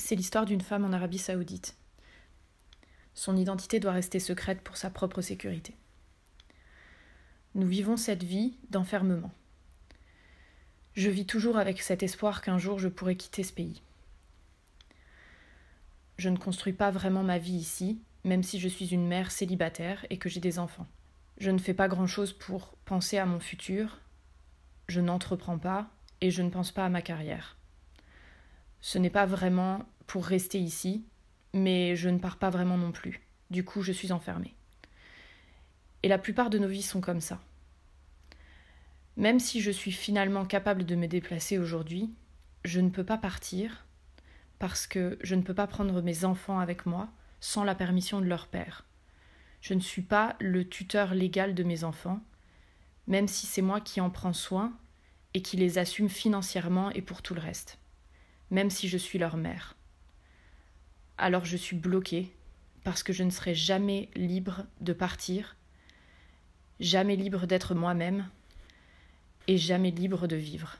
c'est l'histoire d'une femme en Arabie saoudite. Son identité doit rester secrète pour sa propre sécurité. Nous vivons cette vie d'enfermement. Je vis toujours avec cet espoir qu'un jour je pourrai quitter ce pays. Je ne construis pas vraiment ma vie ici, même si je suis une mère célibataire et que j'ai des enfants. Je ne fais pas grand-chose pour penser à mon futur, je n'entreprends pas et je ne pense pas à ma carrière ce n'est pas vraiment pour rester ici, mais je ne pars pas vraiment non plus. Du coup, je suis enfermée. Et la plupart de nos vies sont comme ça. Même si je suis finalement capable de me déplacer aujourd'hui, je ne peux pas partir parce que je ne peux pas prendre mes enfants avec moi sans la permission de leur père. Je ne suis pas le tuteur légal de mes enfants, même si c'est moi qui en prends soin et qui les assume financièrement et pour tout le reste même si je suis leur mère. Alors je suis bloquée, parce que je ne serai jamais libre de partir, jamais libre d'être moi-même, et jamais libre de vivre.